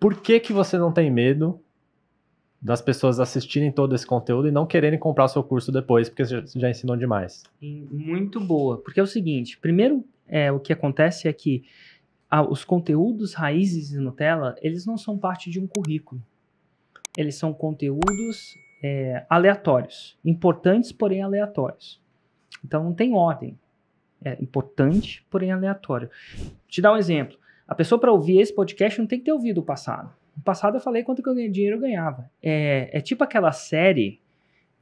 Por que, que você não tem medo das pessoas assistirem todo esse conteúdo e não quererem comprar o seu curso depois, porque você já ensinou demais? Muito boa. Porque é o seguinte: primeiro, é, o que acontece é que os conteúdos raízes de Nutella, eles não são parte de um currículo. Eles são conteúdos é, aleatórios. Importantes, porém aleatórios. Então não tem ordem. É importante, porém aleatório. Te dar um exemplo. A pessoa para ouvir esse podcast não tem que ter ouvido o passado. No passado eu falei quanto que eu dinheiro eu ganhava. É, é tipo aquela série,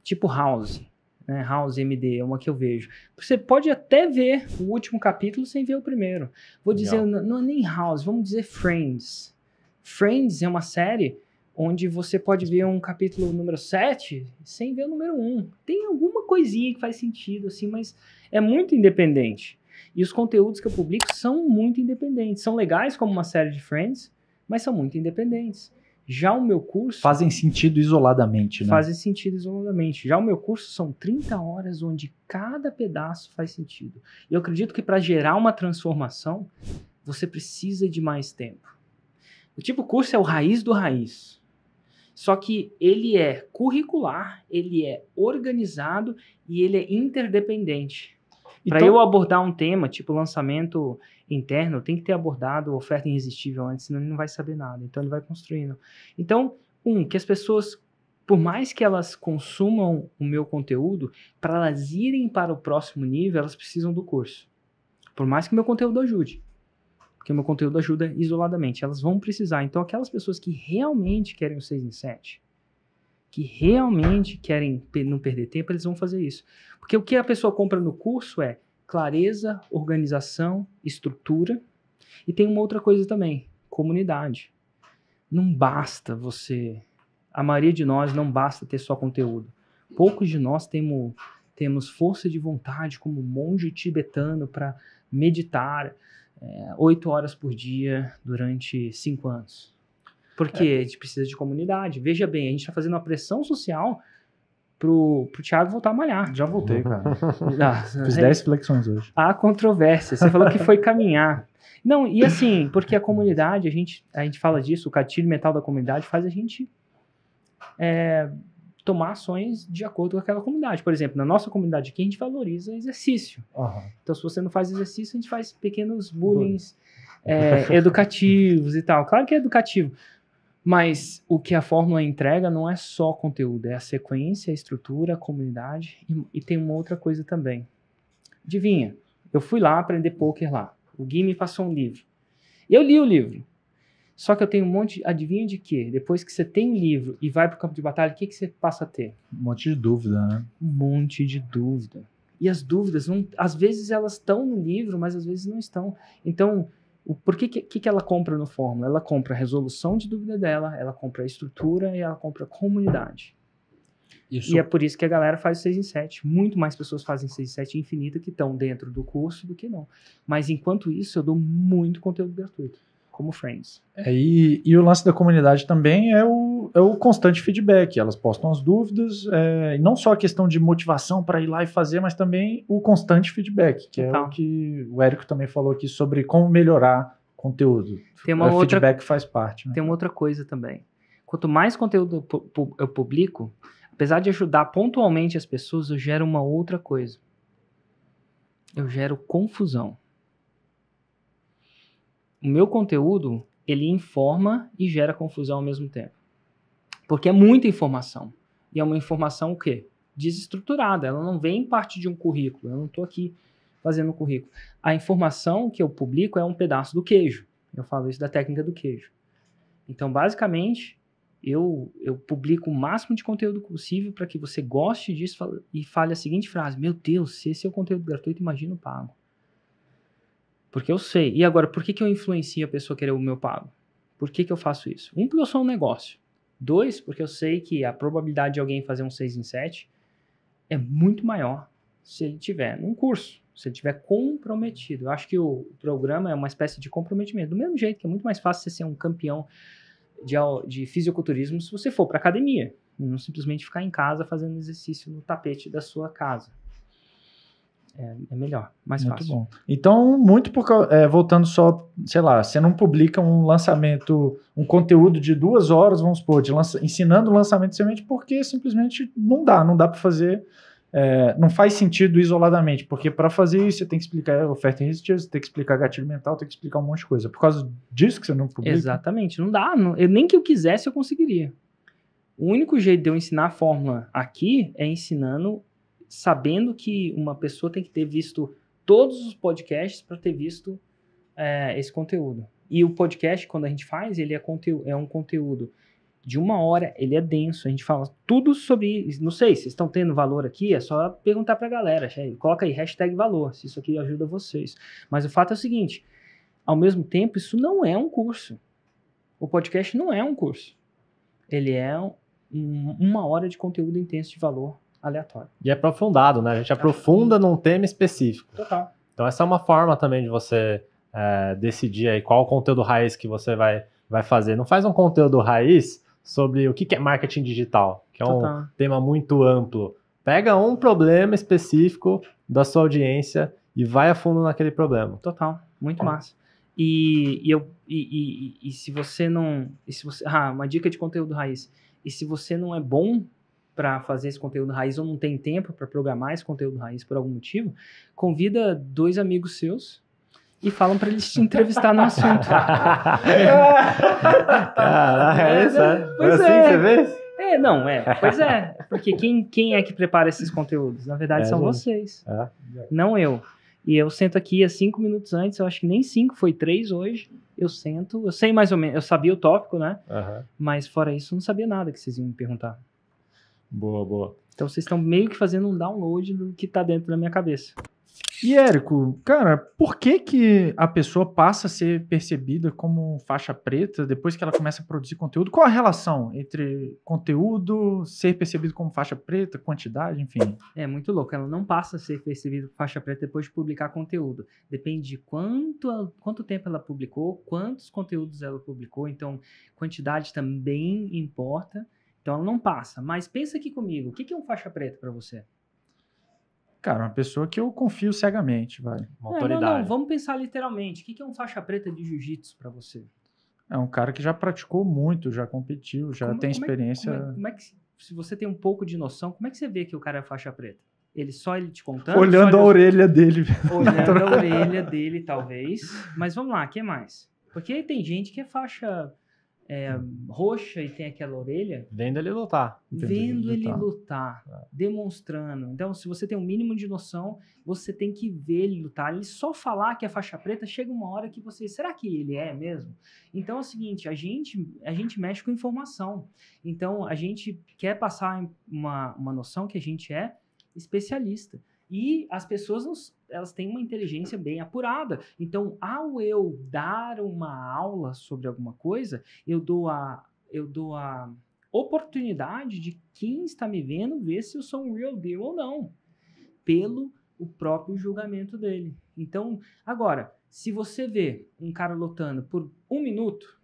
tipo House, né? House MD, é uma que eu vejo. Você pode até ver o último capítulo sem ver o primeiro. Vou dizer, não, não é nem House, vamos dizer Friends. Friends é uma série onde você pode ver um capítulo número 7 sem ver o número 1. Tem alguma coisinha que faz sentido, assim, mas é muito independente. E os conteúdos que eu publico são muito independentes. São legais como uma série de Friends, mas são muito independentes. Já o meu curso. Fazem sentido isoladamente, né? Fazem sentido isoladamente. Já o meu curso são 30 horas onde cada pedaço faz sentido. E eu acredito que para gerar uma transformação, você precisa de mais tempo. O tipo curso é o raiz do raiz. Só que ele é curricular, ele é organizado e ele é interdependente. Para então eu abordar um tema, tipo lançamento interno, tem que ter abordado oferta irresistível antes, senão ele não vai saber nada. Então ele vai construindo. Então, um, que as pessoas, por mais que elas consumam o meu conteúdo, para elas irem para o próximo nível, elas precisam do curso. Por mais que meu conteúdo ajude porque meu conteúdo ajuda isoladamente. Elas vão precisar. Então, aquelas pessoas que realmente querem o 6 em 7, que realmente querem não perder tempo, eles vão fazer isso. Porque o que a pessoa compra no curso é clareza, organização, estrutura. E tem uma outra coisa também, comunidade. Não basta você. A maioria de nós não basta ter só conteúdo. Poucos de nós temos, temos força de vontade, como monge tibetano, para meditar eh, oito é, horas por dia durante cinco anos. Porque é. a gente precisa de comunidade. Veja bem, a gente está fazendo uma pressão social pro, pro Thiago voltar a malhar. Já voltei, cara. Não, ah, Fiz 10 é. flexões hoje. Há controvérsia. Você falou que foi caminhar. Não, e assim, porque a comunidade, a gente, a gente fala disso, o gatilho mental da comunidade faz a gente é, tomar ações de acordo com aquela comunidade. Por exemplo, na nossa comunidade aqui, a gente valoriza exercício. Uhum. Então, se você não faz exercício, a gente faz pequenos bullying é, educativos e tal. Claro que é educativo, mas o que a fórmula entrega não é só conteúdo, é a sequência, a estrutura, a comunidade e, e tem uma outra coisa também. Adivinha, eu fui lá aprender poker lá. O Gui me passou um livro. Eu li o livro. Só que eu tenho um monte. adivinha de quê? Depois que você tem livro e vai para o campo de batalha, o que, que você passa a ter? Um monte de dúvida, né? Um monte de dúvida. E as dúvidas, não, às vezes elas estão no livro, mas às vezes não estão. Então, o, por que, que, que ela compra no Fórmula? Ela compra a resolução de dúvida dela, ela compra a estrutura e ela compra a comunidade. Isso. E é por isso que a galera faz o 6 em 7. Muito mais pessoas fazem 6 em 7 infinita que estão dentro do curso do que não. Mas enquanto isso, eu dou muito conteúdo gratuito, como Friends. É, e, e o lance da comunidade também é o o, é o constante feedback. Elas postam as dúvidas, é, não só a questão de motivação para ir lá e fazer, mas também o constante feedback, que então. é o que o Érico também falou aqui sobre como melhorar conteúdo. Tem uma o é, outra, feedback faz parte. Né? Tem uma outra coisa também. Quanto mais conteúdo eu publico, apesar de ajudar pontualmente as pessoas, eu gero uma outra coisa. Eu gero confusão. O meu conteúdo, ele informa e gera confusão ao mesmo tempo. Porque é muita informação. E é uma informação o quê? Desestruturada. Ela não vem parte de um currículo. Eu não estou aqui fazendo um currículo. A informação que eu publico é um pedaço do queijo. Eu falo isso da técnica do queijo. Então, basicamente, eu, eu publico o máximo de conteúdo possível para que você goste disso e fale a seguinte frase: Meu Deus, se esse é o conteúdo gratuito, imagina o pago. Porque eu sei. E agora, por que, que eu influencio a pessoa querer o meu pago? Por que, que eu faço isso? Um, porque eu sou um negócio. Dois, porque eu sei que a probabilidade de alguém fazer um 6 em 7 é muito maior se ele tiver num curso, se ele tiver comprometido. Eu acho que o programa é uma espécie de comprometimento. Do mesmo jeito que é muito mais fácil você ser um campeão de, de fisiculturismo se você for para academia, não simplesmente ficar em casa fazendo exercício no tapete da sua casa. É, é, melhor, mais muito fácil. Bom. Então, muito por é, voltando só, sei lá, você não publica um lançamento, um conteúdo de duas horas, vamos supor, de lança, ensinando o lançamento de semente, porque simplesmente não dá, não dá para fazer. É, não faz sentido isoladamente, porque para fazer isso você tem que explicar oferta e resistência, você tem que explicar gatilho mental, tem que explicar um monte de coisa. Por causa disso que você não publica. Exatamente, não dá. Não, eu, nem que eu quisesse eu conseguiria. O único jeito de eu ensinar a fórmula aqui é ensinando sabendo que uma pessoa tem que ter visto todos os podcasts para ter visto é, esse conteúdo. E o podcast, quando a gente faz, ele é, conteúdo, é um conteúdo de uma hora, ele é denso, a gente fala tudo sobre, não sei, vocês estão tendo valor aqui, é só perguntar para a galera, coloca aí hashtag valor, se isso aqui ajuda vocês. Mas o fato é o seguinte, ao mesmo tempo, isso não é um curso. O podcast não é um curso. Ele é um, uma hora de conteúdo intenso de valor aleatório. E é aprofundado, né? A gente aprofunda num tema específico. Total. Então essa é uma forma também de você é, decidir aí qual o conteúdo raiz que você vai, vai fazer. Não faz um conteúdo raiz sobre o que, é marketing digital, que é um tema muito amplo. Pega um problema específico da sua audiência e vai a fundo naquele problema. Total, muito é. massa. E, e eu, e, e, e, se você não. se você, ah, uma dica de conteúdo raiz. E se você não é bom para fazer esse conteúdo raiz ou não tem tempo para programar esse conteúdo raiz por algum motivo, convida dois amigos seus e falam para eles te entrevistar no assunto. Caraca, é, isso? Né? Pois é. assim é. que você vê? É, não, é. Pois é. Porque quem, quem é que prepara esses conteúdos? Na verdade, é, são gente. vocês. É. Não eu. E eu sento aqui há é cinco minutos antes, eu acho que nem cinco, foi três hoje. Eu sento, eu sei mais ou menos, eu sabia o tópico, né? Uhum. Mas fora isso, eu não sabia nada que vocês iam me perguntar. Boa, boa. Então vocês estão meio que fazendo um download do que está dentro da minha cabeça. E Érico, cara, por que que a pessoa passa a ser percebida como faixa preta depois que ela começa a produzir conteúdo? Qual a relação entre conteúdo, ser percebido como faixa preta, quantidade, enfim? É muito louco. Ela não passa a ser percebida como faixa preta depois de publicar conteúdo. Depende de quanto, quanto tempo ela publicou, quantos conteúdos ela publicou. Então, quantidade também importa. Então ela não passa. Mas pensa aqui comigo, o que, é um faixa preta para você? Cara, uma pessoa que eu confio cegamente, vai. Uma não, autoridade. Não, não, vamos pensar literalmente. O que, é um faixa preta de jiu-jitsu para você? É um cara que já praticou muito, já competiu, já como, tem como experiência. É, como, é, como é que, se você tem um pouco de noção, como é que você vê que o cara é faixa preta? Ele só ele te contando? Olhando a orelha dele. Olhando a orelha dele, talvez. Mas vamos lá, o que mais? Porque tem gente que é faixa é, hum. roxa e tem aquela orelha. Vendo ele lutar. Vendo ele lutar, é. demonstrando. Então, se você tem um mínimo de noção, você tem que ver ele lutar. Ele só falar que é faixa preta, chega uma hora que você. Será que ele é mesmo? Então é o seguinte: a gente, a gente mexe com informação. Então, a gente quer passar uma, uma noção que a gente é especialista. E as pessoas elas têm uma inteligência bem apurada. Então, ao eu dar uma aula sobre alguma coisa, eu dou a eu dou a oportunidade de quem está me vendo ver se eu sou um real deal ou não, pelo o próprio julgamento dele. Então, agora, se você vê um cara lutando por um minuto,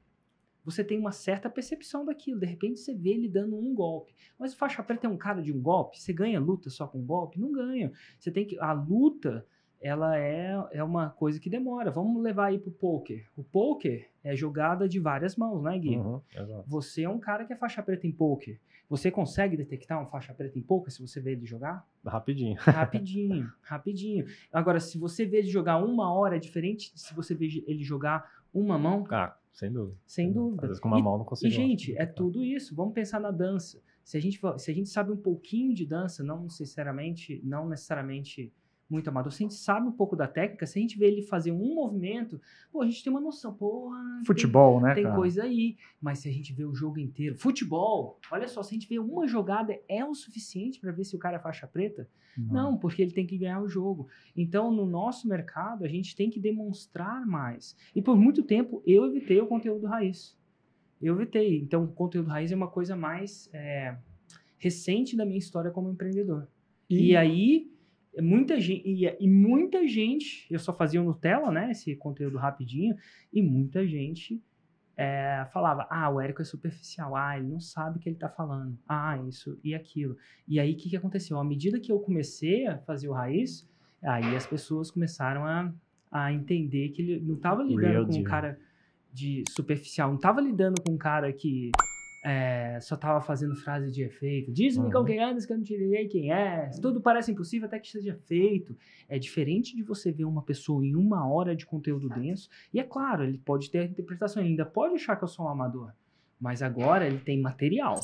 você tem uma certa percepção daquilo. De repente você vê ele dando um golpe. Mas o faixa preta é um cara de um golpe? Você ganha luta só com um golpe? Não ganha. Você tem que. A luta ela é, é uma coisa que demora. Vamos levar aí pro poker. O poker é jogada de várias mãos, né, Gui? Uhum, você é um cara que é faixa preta em poker. Você consegue detectar um faixa preta em poker se você vê ele jogar? Rapidinho. Rapidinho, rapidinho. Agora, se você vê ele jogar uma hora, é diferente se você vê ele jogar uma mão. Ah, sem dúvida. Sem dúvida. Às vezes com uma e, mão não consigo. E, gente, é tudo isso. Vamos pensar na dança. Se a gente, se a gente sabe um pouquinho de dança, não necessariamente, não necessariamente muito amador. Se a gente sabe um pouco da técnica, se a gente vê ele fazer um movimento, pô, a gente tem uma noção. Porra, futebol, tem, né? Tem cara? coisa aí. Mas se a gente vê o jogo inteiro, futebol, olha só, se a gente vê uma jogada, é o suficiente para ver se o cara é faixa preta? Não. Não, porque ele tem que ganhar o jogo. Então, no nosso mercado, a gente tem que demonstrar mais. E por muito tempo, eu evitei o conteúdo raiz. Eu evitei. Então, o conteúdo raiz é uma coisa mais é, recente da minha história como empreendedor. E, e aí é muita gente e, é, e muita gente eu só fazia o Nutella né esse conteúdo rapidinho e muita gente é, falava ah o Érico é superficial ah ele não sabe o que ele tá falando ah isso e aquilo e aí o que, que aconteceu à medida que eu comecei a fazer o raiz aí as pessoas começaram a, a entender que ele não tava lidando Real com deal. um cara de superficial não tava lidando com um cara que é, só tava fazendo frase de efeito. Diz-me uhum. com quem andas que eu não te direi quem é. Uhum. Tudo parece impossível até que seja feito. É diferente de você ver uma pessoa em uma hora de conteúdo denso. E é claro, ele pode ter interpretação, ele ainda pode achar que eu sou um amador. Mas agora ele tem material.